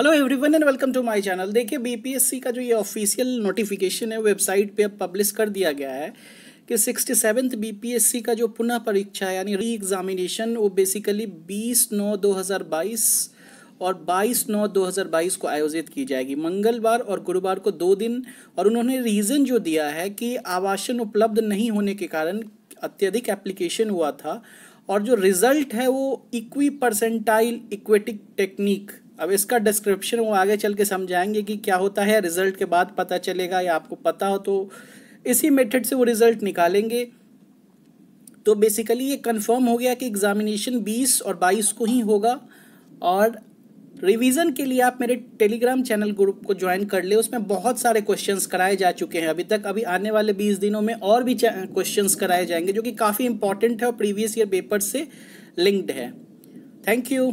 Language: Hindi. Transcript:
hello everyone and welcome to my channel देखिए बीपीएससी का जो ये ऑफिशियल नोटिफिकेशन है वेबसाइट पे अब पब्लिश कर दिया गया है कि सिक्सटी सेवन्थ बी का जो पुनः परीक्षा यानी री एग्जामिनेशन वो बेसिकली बीस नौ बाईस और 22 नौ 2022 को आयोजित की जाएगी मंगलवार और गुरुवार को दो दिन और उन्होंने रीज़न जो दिया है कि आवासन उपलब्ध नहीं होने के कारण अत्यधिक एप्लीकेशन हुआ था और जो रिजल्ट है वो इक्वी परसेंटाइल इक्वेटिक टेक्निक अब इसका डिस्क्रिप्शन वो आगे चल के समझाएंगे कि क्या होता है रिजल्ट के बाद पता चलेगा या आपको पता हो तो इसी मेथड से वो रिजल्ट निकालेंगे तो बेसिकली ये कंफर्म हो गया कि एग्जामिनेशन 20 और 22 को ही होगा और रिवीजन के लिए आप मेरे टेलीग्राम चैनल ग्रुप को ज्वाइन कर ले उसमें बहुत सारे क्वेश्चंस कराए जा चुके हैं अभी तक अभी आने वाले 20 दिनों में और भी क्वेश्चंस कराए जाएंगे जो कि काफ़ी इंपॉर्टेंट है और प्रीवियस ईयर पेपर से लिंक्ड है थैंक यू